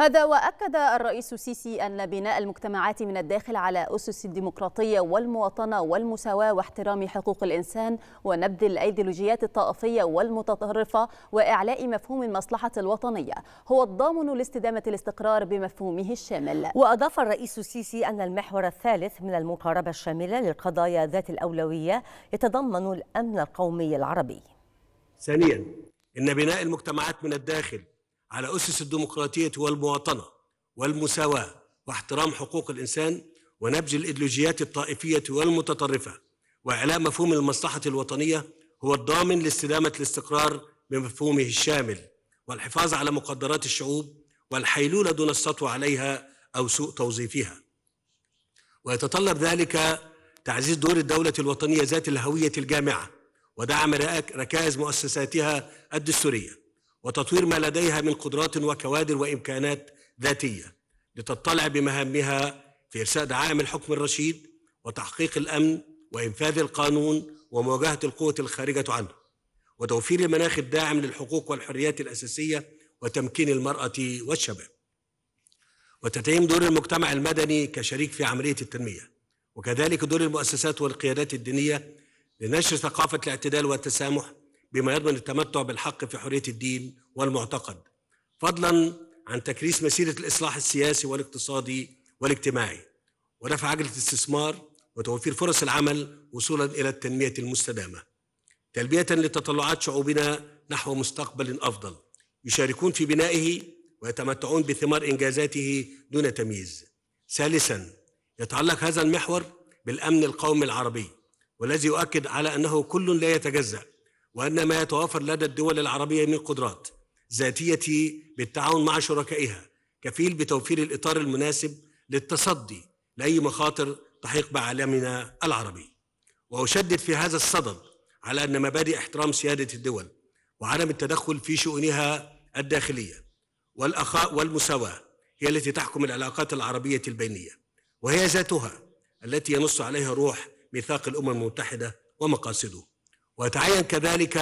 هذا وأكد الرئيس السيسي أن بناء المجتمعات من الداخل على أسس الديمقراطية والمواطنة والمساواة واحترام حقوق الإنسان ونبذ الأيديولوجيات الطائفية والمتطرفة وإعلاء مفهوم المصلحة الوطنية هو الضامن لاستدامة الاستقرار بمفهومه الشامل وأضاف الرئيس السيسي أن المحور الثالث من المقاربة الشاملة للقضايا ذات الأولوية يتضمن الأمن القومي العربي ثانيا إن بناء المجتمعات من الداخل على أسس الديمقراطية والمواطنة والمساواة واحترام حقوق الإنسان ونبذ الإيديولوجيات الطائفية والمتطرفة وإعلاء مفهوم المصلحة الوطنية هو الضامن لاستدامة الاستقرار بمفهومه الشامل والحفاظ على مقدرات الشعوب والحيلولة دون السطو عليها أو سوء توظيفها ويتطلب ذلك تعزيز دور الدولة الوطنية ذات الهوية الجامعة ودعم ركائز مؤسساتها الدستورية وتطوير ما لديها من قدرات وكوادر وامكانات ذاتيه لتطلع بمهامها في ارساء دعائم الحكم الرشيد وتحقيق الامن وانفاذ القانون ومواجهه القوه الخارجه عنه وتوفير المناخ الداعم للحقوق والحريات الاساسيه وتمكين المراه والشباب وتتعيم دور المجتمع المدني كشريك في عمليه التنميه وكذلك دور المؤسسات والقيادات الدينيه لنشر ثقافه الاعتدال والتسامح بما يضمن التمتع بالحق في حريه الدين والمعتقد فضلا عن تكريس مسيره الاصلاح السياسي والاقتصادي والاجتماعي ودفع عجله الاستثمار وتوفير فرص العمل وصولا الى التنميه المستدامه تلبيه لتطلعات شعوبنا نحو مستقبل افضل يشاركون في بنائه ويتمتعون بثمار انجازاته دون تمييز ثالثا يتعلق هذا المحور بالامن القومي العربي والذي يؤكد على انه كل لا يتجزا وأن ما يتوافر لدى الدول العربية من قدرات ذاتية بالتعاون مع شركائها كفيل بتوفير الإطار المناسب للتصدي لأي مخاطر تحيق بعالمنا العربي وأشدد في هذا الصدد على أن مبادئ احترام سيادة الدول وعدم التدخل في شؤونها الداخلية والأخاء والمساواة هي التي تحكم العلاقات العربية البينية وهي ذاتها التي ينص عليها روح ميثاق الأمم المتحدة ومقاصده ويتعين كذلك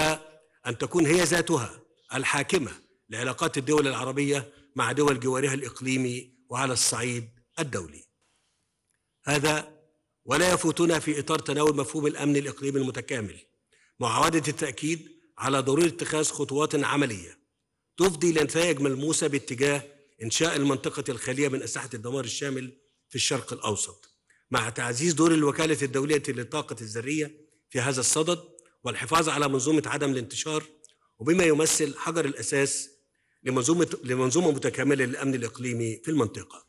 أن تكون هي ذاتها الحاكمة لعلاقات الدول العربية مع دول جوارها الإقليمي وعلى الصعيد الدولي هذا ولا يفوتنا في إطار تناول مفهوم الأمن الإقليمي المتكامل معاودة التأكيد على ضرورة اتخاذ خطوات عملية تفضي لنتائج ملموسة باتجاه إنشاء المنطقة الخالية من أسلحة الدمار الشامل في الشرق الأوسط مع تعزيز دور الوكالة الدولية للطاقة الذرية في هذا الصدد والحفاظ على منظومة عدم الانتشار وبما يمثل حجر الأساس لمنظومة لمنظومة متكاملة للأمن الإقليمي في المنطقة